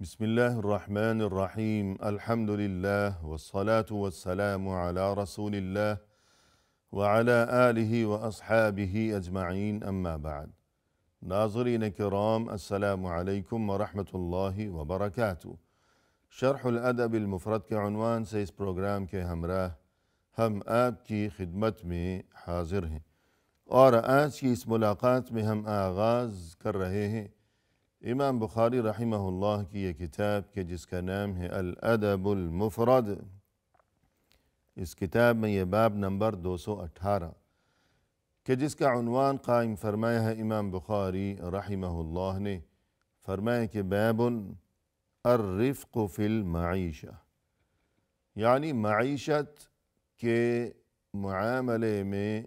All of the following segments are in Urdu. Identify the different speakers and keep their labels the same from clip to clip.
Speaker 1: بسم الله الرحمن الرحيم الحمد لله والصلاة والسلام على رسول الله وعلى آله وأصحابه أجمعين أما بعد ناظرين كرام السلام عليكم ورحمة الله وبركاته شرح الأدب المفرد كعنوان سيس بروغرام كهمراه هم آب كي خدمت مي खिदमत में हाजिर हैं और आज की इस मुलाकात में كر امام بخاری رحمہ اللہ کی یہ کتاب کہ جس کا نام ہے الادب المفرد اس کتاب میں یہ باب نمبر دو سو اٹھارہ کہ جس کا عنوان قائم فرمایا ہے امام بخاری رحمہ اللہ نے فرمایا کہ باب الرفق فی المعیشہ یعنی معیشت کے معاملے میں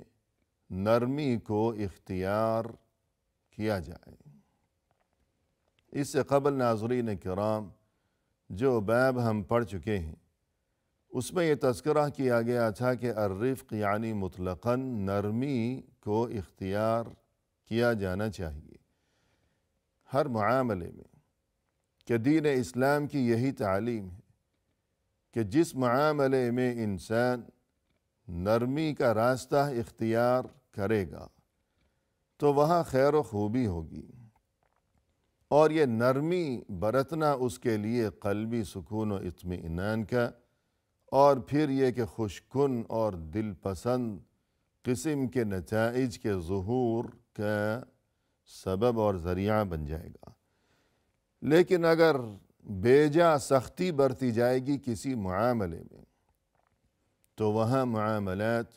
Speaker 1: نرمی کو اختیار کیا جائے اس سے قبل ناظرین کرام جو بیب ہم پڑھ چکے ہیں اس میں یہ تذکرہ کیا گیا تھا کہ الرفق یعنی مطلقاً نرمی کو اختیار کیا جانا چاہیے ہر معاملے میں کہ دین اسلام کی یہی تعلیم ہے کہ جس معاملے میں انسان نرمی کا راستہ اختیار کرے گا تو وہاں خیر و خوبی ہوگی اور یہ نرمی برتنا اس کے لیے قلبی سکون و اطمینان کا اور پھر یہ کہ خوشکن اور دل پسند قسم کے نتائج کے ظہور کا سبب اور ذریعہ بن جائے گا لیکن اگر بے جا سختی برتی جائے گی کسی معاملے میں تو وہاں معاملات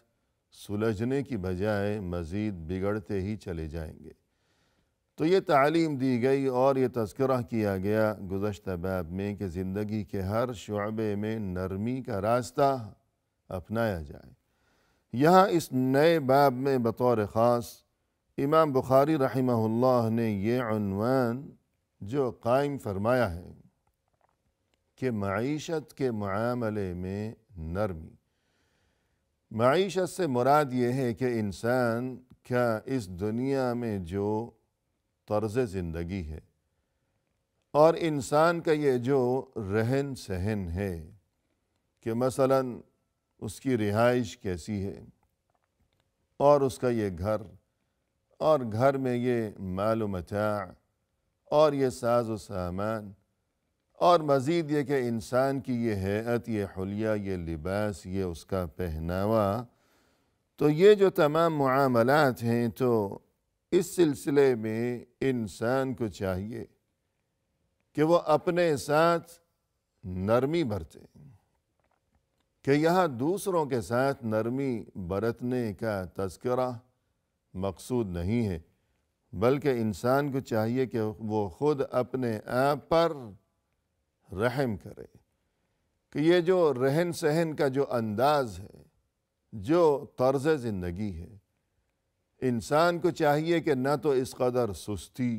Speaker 1: سلجھنے کی بجائے مزید بگڑتے ہی چلے جائیں گے تو یہ تعلیم دی گئی اور یہ تذکرہ کیا گیا گزشتہ باب میں کہ زندگی کے ہر شعبے میں نرمی کا راستہ اپنایا جائے یہاں اس نئے باب میں بطور خاص امام بخاری رحمہ اللہ نے یہ عنوان جو قائم فرمایا ہے کہ معیشت کے معاملے میں نرمی معیشت سے مراد یہ ہے کہ انسان کا اس دنیا میں جو طرز زندگی ہے اور انسان کا یہ جو رہن سہن ہے کہ مثلا اس کی رہائش کیسی ہے اور اس کا یہ گھر اور گھر میں یہ مال و متاع اور یہ ساز و سامان اور مزید یہ کہ انسان کی یہ حیت یہ حلیہ یہ لباس یہ اس کا پہناوا تو یہ جو تمام معاملات ہیں تو اس سلسلے میں انسان کو چاہیے کہ وہ اپنے ساتھ نرمی برتے کہ یہاں دوسروں کے ساتھ نرمی برتنے کا تذکرہ مقصود نہیں ہے بلکہ انسان کو چاہیے کہ وہ خود اپنے آپ پر رحم کرے کہ یہ جو رہن سہن کا جو انداز ہے جو طرز زندگی ہے انسان کو چاہیے کہ نہ تو اس قدر سستی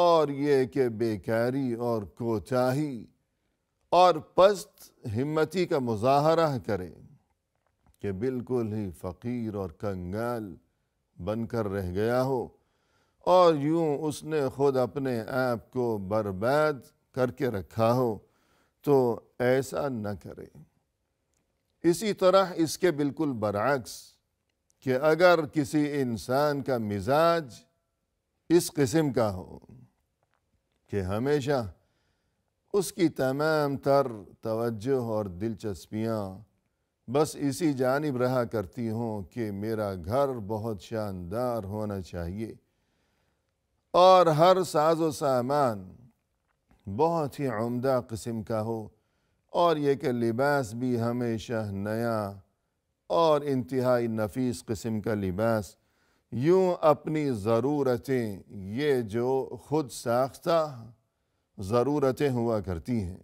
Speaker 1: اور یہ کہ بیکاری اور کوتاہی اور پست ہمتی کا مظاہرہ کرے کہ بالکل ہی فقیر اور کنگال بن کر رہ گیا ہو اور یوں اس نے خود اپنے آپ کو برباد کر کے رکھا ہو تو ایسا نہ کرے اسی طرح اس کے بالکل برعکس کہ اگر کسی انسان کا مزاج اس قسم کا ہو کہ ہمیشہ اس کی تمام تر توجہ اور دلچسپیاں بس اسی جانب رہا کرتی ہوں کہ میرا گھر بہت شاندار ہونا چاہیے اور ہر ساز و سامان بہت ہی عمدہ قسم کا ہو اور یہ کہ لباس بھی ہمیشہ نیا اور انتہائی نفیس قسم کا لباس یوں اپنی ضرورتیں یہ جو خود ساختہ ضرورتیں ہوا کرتی ہیں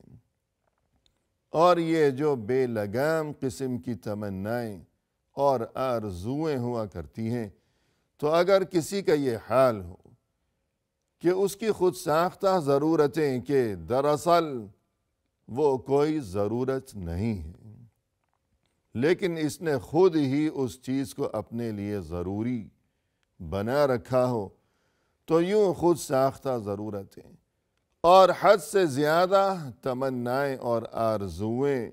Speaker 1: اور یہ جو بے لگام قسم کی تمنائیں اور آرزویں ہوا کرتی ہیں تو اگر کسی کا یہ حال ہو کہ اس کی خود ساختہ ضرورتیں کہ دراصل وہ کوئی ضرورت نہیں ہے لیکن اس نے خود ہی اس چیز کو اپنے لیے ضروری بنا رکھا ہو تو یوں خود ساختہ ضرورتیں اور حد سے زیادہ تمنائیں اور آرزویں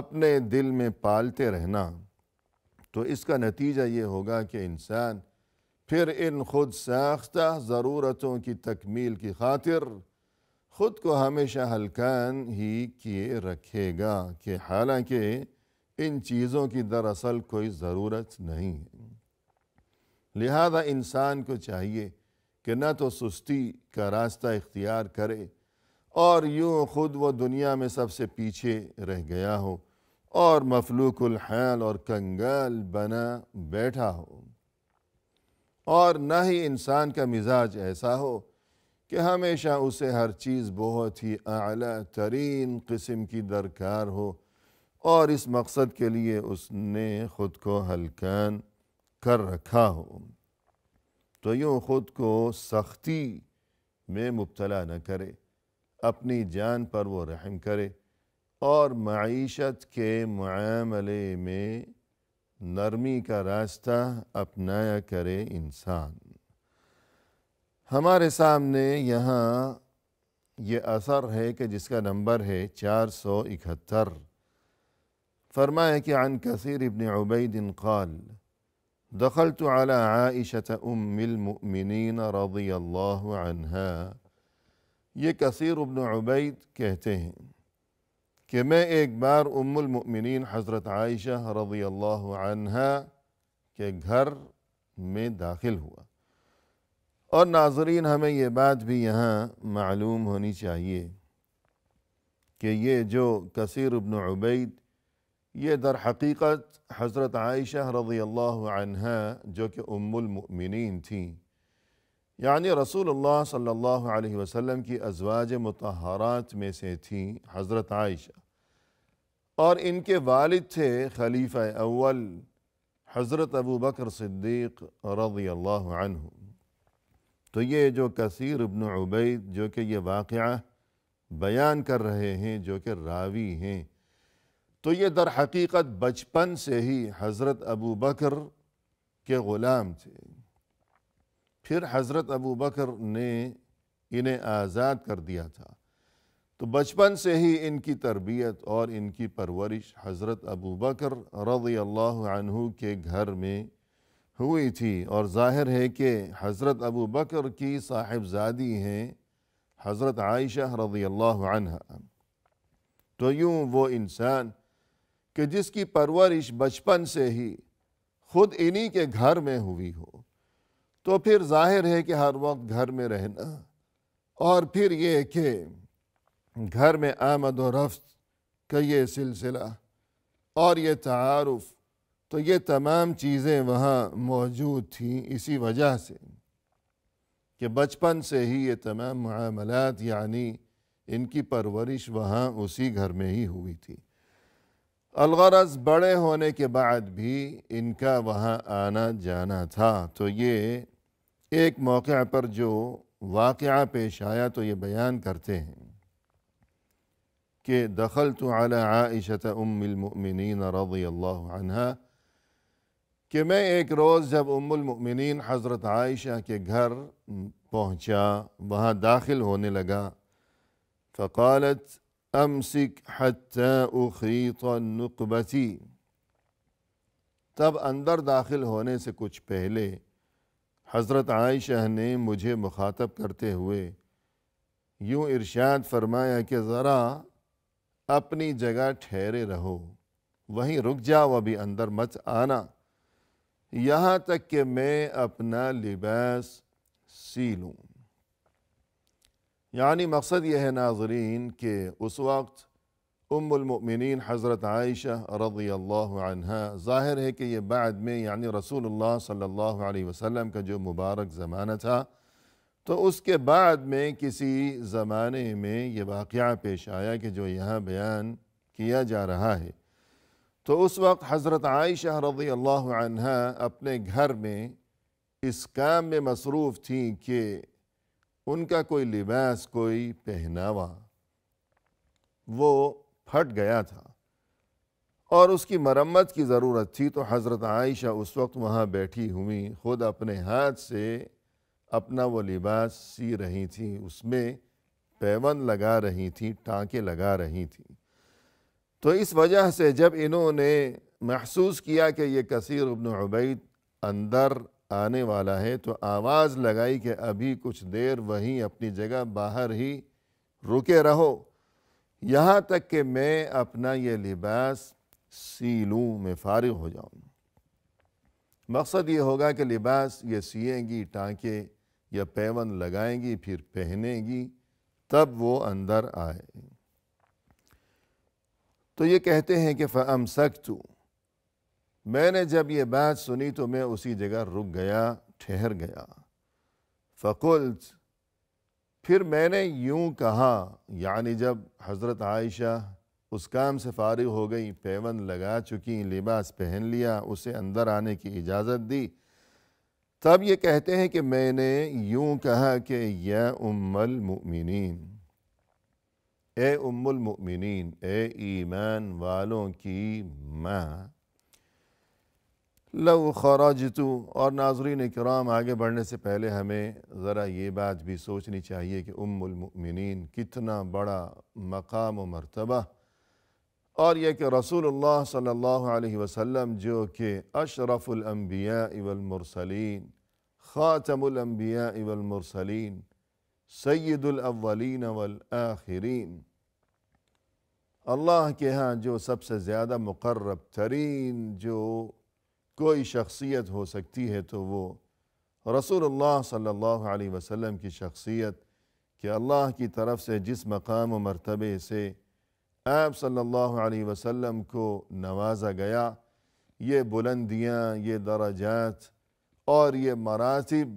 Speaker 1: اپنے دل میں پالتے رہنا تو اس کا نتیجہ یہ ہوگا کہ انسان پھر ان خود ساختہ ضرورتوں کی تکمیل کی خاطر خود کو ہمیشہ ہلکان ہی کیے رکھے گا کہ حالانکہ ان چیزوں کی دراصل کوئی ضرورت نہیں ہے لہذا انسان کو چاہیے کہ نہ تو سستی کا راستہ اختیار کرے اور یوں خود وہ دنیا میں سب سے پیچھے رہ گیا ہو اور مفلوک الحال اور کنگل بنا بیٹھا ہو اور نہ ہی انسان کا مزاج ایسا ہو کہ ہمیشہ اسے ہر چیز بہت ہی اعلیٰ ترین قسم کی درکار ہو اور اس مقصد کے لیے اس نے خود کو ہلکن کر رکھا ہو تو یوں خود کو سختی میں مبتلا نہ کرے اپنی جان پر وہ رحم کرے اور معیشت کے معاملے میں نرمی کا راستہ اپنایا کرے انسان ہمارے سامنے یہاں یہ اثر ہے کہ جس کا نمبر ہے چار سو اکہتر فرمايك عن كثير بن عبيد قال دخلت على عائشة ام المؤمنين رضي الله عنها يا کثیر بن عبيد کہتے كما کہ ام المؤمنين حضرة عائشة رضي الله عنها كجهر من داخل هو اور ناظرین ہمیں یہ بات بھی یہاں معلوم ہونی چاہیے کہ یہ جو کثیر ابن عبید یہ در حقیقت حضرت عائشہ رضی اللہ عنہ جو کہ ام المؤمنین تھیں یعنی رسول اللہ صلی اللہ علیہ وسلم کی ازواج متحرات میں سے تھیں حضرت عائشہ اور ان کے والد تھے خلیفہ اول حضرت ابو بکر صدیق رضی اللہ عنہ تو یہ جو کثیر ابن عبید جو کہ یہ واقعہ بیان کر رہے ہیں جو کہ راوی ہیں تو یہ در حقیقت بچپن سے ہی حضرت ابو بکر کے غلام تھے پھر حضرت ابو بکر نے انہیں آزاد کر دیا تھا تو بچپن سے ہی ان کی تربیت اور ان کی پرورش حضرت ابو بکر رضی اللہ عنہ کے گھر میں ہوئی تھی اور ظاہر ہے کہ حضرت ابو بکر کی صاحبزادی ہیں حضرت عائشہ رضی اللہ عنہ تو یوں وہ انسان کہ جس کی پرورش بچپن سے ہی خود انہی کے گھر میں ہوئی ہو تو پھر ظاہر ہے کہ ہر وقت گھر میں رہنا اور پھر یہ کہ گھر میں آمد و رفت کا یہ سلسلہ اور یہ تعارف تو یہ تمام چیزیں وہاں موجود تھیں اسی وجہ سے کہ بچپن سے ہی یہ تمام معاملات یعنی ان کی پرورش وہاں اسی گھر میں ہی ہوئی تھی الغرض بڑے ہونے کے بعد بھی ان کا وہاں آنا جانا تھا تو یہ ایک موقع پر جو واقعہ پیش آیا تو یہ بیان کرتے ہیں کہ دخل تو اعلیٰ ام المؤمنین رضی اللہ عنہ کہ میں ایک روز جب ام المؤمنین حضرت عائشہ کے گھر پہنچا وہاں داخل ہونے لگا فقالت امسك حتى اخیط النقبتی تب اندر داخل ہونے سے کچھ پہلے حضرت عائشہ نے مجھے مخاطب کرتے ہوئے یوں ارشاد فرمایا کہ ذرا اپنی جگہ ٹھہرے رہو وہیں رک جاؤ ابھی بھی اندر مت آنا یہاں تک کہ میں اپنا لباس سی لوں یعنی مقصد یہ ہے ناظرین کہ اس وقت ام المؤمنین حضرت عائشہ رضی اللہ عنہ ظاہر ہے کہ یہ بعد میں یعنی رسول اللہ صلی اللہ علیہ وسلم کا جو مبارک زمانہ تھا تو اس کے بعد میں کسی زمانے میں یہ واقعہ پیش آیا کہ جو یہاں بیان کیا جا رہا ہے تو اس وقت حضرت عائشہ رضی اللہ عنہ اپنے گھر میں اس کام میں مصروف تھیں کہ ان کا کوئی لباس کوئی پہناوا وہ پھٹ گیا تھا اور اس کی مرمت کی ضرورت تھی تو حضرت عائشہ اس وقت وہاں بیٹھی ہوئی خود اپنے ہاتھ سے اپنا وہ لباس سی رہی تھیں اس میں پیون لگا رہی تھیں ٹانکے لگا رہی تھیں تو اس وجہ سے جب انہوں نے محسوس کیا کہ یہ کثیر ابن عبید اندر آنے والا ہے تو آواز لگائی کہ ابھی کچھ دیر وہیں اپنی جگہ باہر ہی رکے رہو یہاں تک کہ میں اپنا یہ لباس سی لوں میں فارغ ہو جاؤں مقصد یہ ہوگا کہ لباس یہ سیئیں گی ٹانکے یا پیون لگائیں گی پھر پہنیں گی تب وہ اندر آئے تو یہ کہتے ہیں کہ فَأَمْسَكْتُو میں نے جب یہ بات سنی تو میں اسی جگہ رک گیا ٹھہر گیا فقلت پھر میں نے یوں کہا یعنی جب حضرت عائشہ اس کام سے فارغ ہو گئی پیون لگا چکی لباس پہن لیا اسے اندر آنے کی اجازت دی تب یہ کہتے ہیں کہ میں نے یوں کہا کہ یا ام المؤمنین اے ام المؤمنین اے ایمان والوں کی ماں لو خراجتو اور ناظرین اکرام آگے بڑھنے سے پہلے ہمیں ذرا یہ بات بھی سوچنی چاہیے کہ ام المؤمنین کتنا بڑا مقام و مرتبہ اور یہ کہ رسول اللہ صلی اللہ علیہ وسلم جو کہ اشرف الانبیاء والمرسلین خاتم الانبیاء والمرسلین سید الاولین والآخرین اللہ کے ہاں جو سب سے زیادہ مقرب ترین جو کوئی شخصیت ہو سکتی ہے تو وہ رسول اللہ صلی اللہ علیہ وسلم کی شخصیت کہ اللہ کی طرف سے جس مقام و مرتبے سے آپ صلی اللہ علیہ وسلم کو نوازا گیا یہ بلندیاں یہ درجات اور یہ مراتب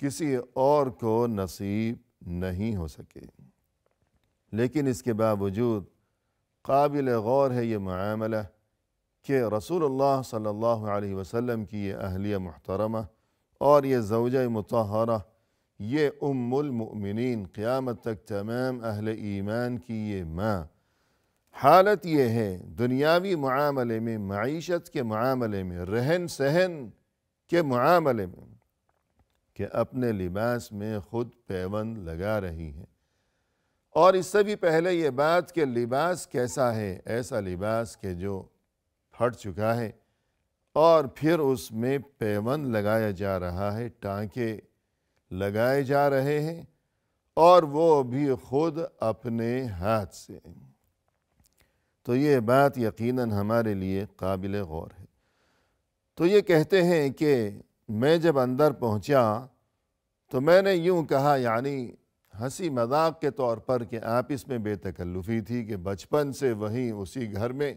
Speaker 1: کسی اور کو نصیب نہیں ہو سکے لیکن اس کے باوجود قابل غور ہے یہ معاملہ کہ رسول اللہ صلی اللہ علیہ وسلم کی یہ اہلیہ محترمہ اور یہ زوجہ متحرہ یہ ام المؤمنین قیامت تک تمام اہل ایمان کی یہ ماں حالت یہ ہے دنیاوی معاملے میں معیشت کے معاملے میں رہن سہن کے معاملے میں کہ اپنے لباس میں خود پیون لگا رہی ہیں اور اس سے بھی پہلے یہ بات کہ لباس کیسا ہے ایسا لباس کہ جو پھٹ چکا ہے اور پھر اس میں پیون لگایا جا رہا ہے ٹانکے لگائے جا رہے ہیں اور وہ بھی خود اپنے ہاتھ سے تو یہ بات یقیناً ہمارے لیے قابل غور ہے تو یہ کہتے ہیں کہ میں جب اندر پہنچا تو میں نے یوں کہا یعنی ہنسی مذاق کے طور پر کہ آپ اس میں بے تکلفی تھی کہ بچپن سے وہیں اسی گھر میں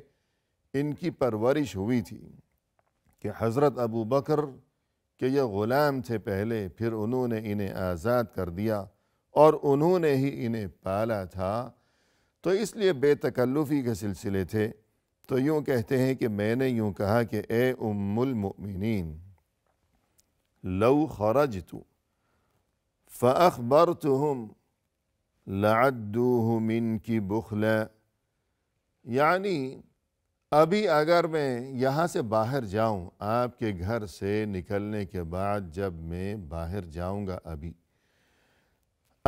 Speaker 1: ان کی پرورش ہوئی تھی کہ حضرت ابو بکر کہ یہ غلام تھے پہلے پھر انہوں نے انہیں آزاد کر دیا اور انہوں نے ہی انہیں پالا تھا تو اس لیے بے تکلفی کے سلسلے تھے تو یوں کہتے ہیں کہ میں نے یوں کہا کہ اے ام المؤمنین لو خرجتو فأخبرتهم لعدوه منك بخلا یعنی ابھی اگر میں یہاں سے باہر جاؤں آپ کے گھر سے نکلنے کے بعد جب میں باہر جاؤں گا ابھی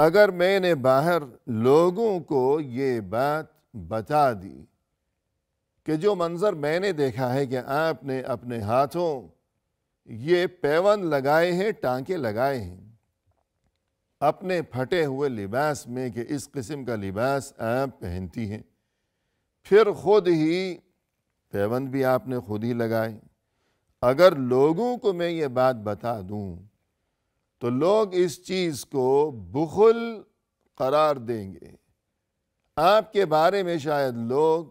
Speaker 1: اگر میں نے باہر لوگوں کو یہ بات بتا دی کہ جو منظر میں نے دیکھا ہے کہ آپ نے اپنے ہاتھوں یہ پیون لگائے ہیں ٹانکے لگائے ہیں اپنے پھٹے ہوئے لباس میں کہ اس قسم کا لباس آپ پہنتی ہیں پھر خود ہی پیوند بھی آپ نے خود ہی لگائے اگر لوگوں کو میں یہ بات بتا دوں تو لوگ اس چیز کو بخل قرار دیں گے آپ کے بارے میں شاید لوگ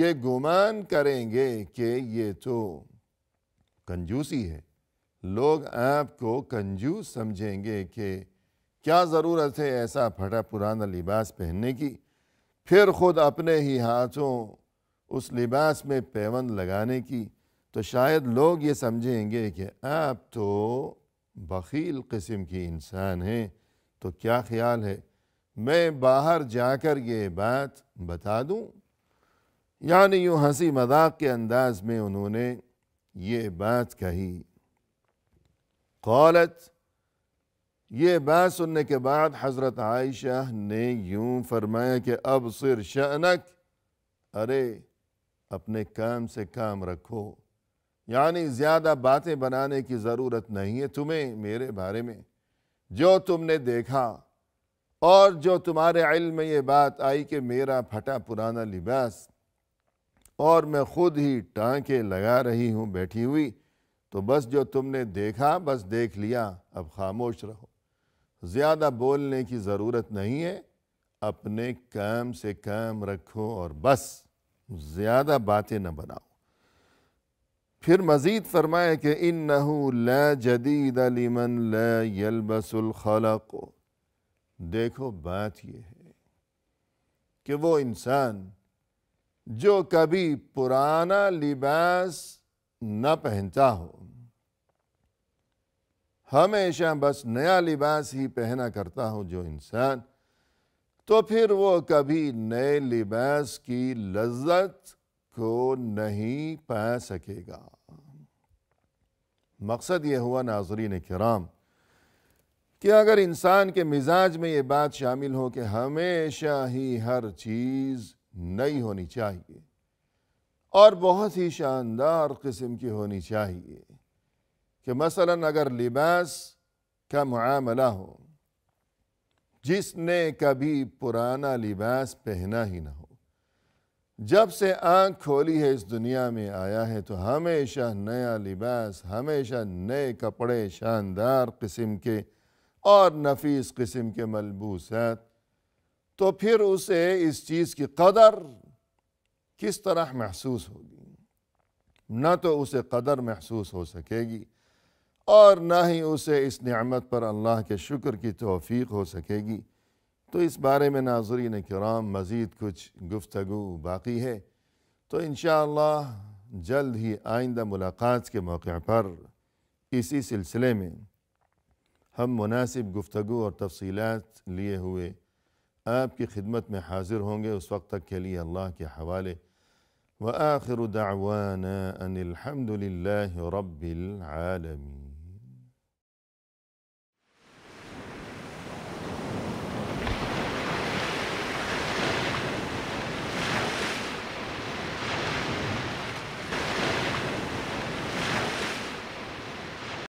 Speaker 1: یہ گمان کریں گے کہ یہ تو کنجوسی ہے لوگ آپ کو کنجوس سمجھیں گے کہ کیا ضرورت ہے ایسا پھٹا پرانا لباس پہننے کی پھر خود اپنے ہی ہاتھوں اس لباس میں پیون لگانے کی تو شاید لوگ یہ سمجھیں گے کہ آپ تو بخیل قسم کی انسان ہیں تو کیا خیال ہے میں باہر جا کر یہ بات بتا دوں یعنی یوں ہنسی مذاق کے انداز میں انہوں نے یہ بات کہی قولت یہ بات سننے کے بعد حضرت عائشہ نے یوں فرمایا کہ اب سر شانک ارے اپنے کام سے کام رکھو یعنی زیادہ باتیں بنانے کی ضرورت نہیں ہے تمہیں میرے بارے میں جو تم نے دیکھا اور جو تمہارے علم میں یہ بات آئی کہ میرا پھٹا پرانا لباس اور میں خود ہی ٹانکیں لگا رہی ہوں بیٹھی ہوئی تو بس جو تم نے دیکھا بس دیکھ لیا اب خاموش رہو زیادہ بولنے کی ضرورت نہیں ہے اپنے کام سے کام رکھو اور بس زیادہ باتیں نہ بناؤ پھر مزید فرمائے کہ ان لَا جدید لِمَنْ لَا يَلْبَسُ الْخَلَقُ دیکھو بات یہ ہے کہ وہ انسان جو کبھی پرانا لباس نہ پہنتا ہو ہمیشہ بس نیا لباس ہی پہنا کرتا ہو جو انسان تو پھر وہ کبھی نئے لباس کی لذت کو نہیں پا سکے گا مقصد یہ ہوا ناظرین کرام کہ اگر انسان کے مزاج میں یہ بات شامل ہو کہ ہمیشہ ہی ہر چیز نئی ہونی چاہیے اور بہت ہی شاندار قسم کی ہونی چاہیے کہ مثلا اگر لباس کا معاملہ ہو جس نے کبھی پرانا لباس پہنا ہی نہ ہو جب سے آنکھ کھولی ہے اس دنیا میں آیا ہے تو ہمیشہ نیا لباس ہمیشہ نئے کپڑے شاندار قسم کے اور نفیس قسم کے ملبوسات تو پھر اسے اس چیز کی قدر کس طرح محسوس ہوگی نہ تو اسے قدر محسوس ہو سکے گی اور نہ ہی اسے اس نعمت پر اللہ کے شکر کی توفیق ہو سکے گی تو اس بارے میں ناظرین کرام مزید کچھ گفتگو باقی ہے تو انشاءاللہ جلد ہی آئندہ ملاقات کے موقع پر اسی سلسلے میں ہم مناسب گفتگو اور تفصیلات لیے ہوئے آپ کی خدمت میں حاضر ہوں گے اس وقت تک کے لیے اللہ کے حوالے وآخر وہ آخر انمد رب العالمین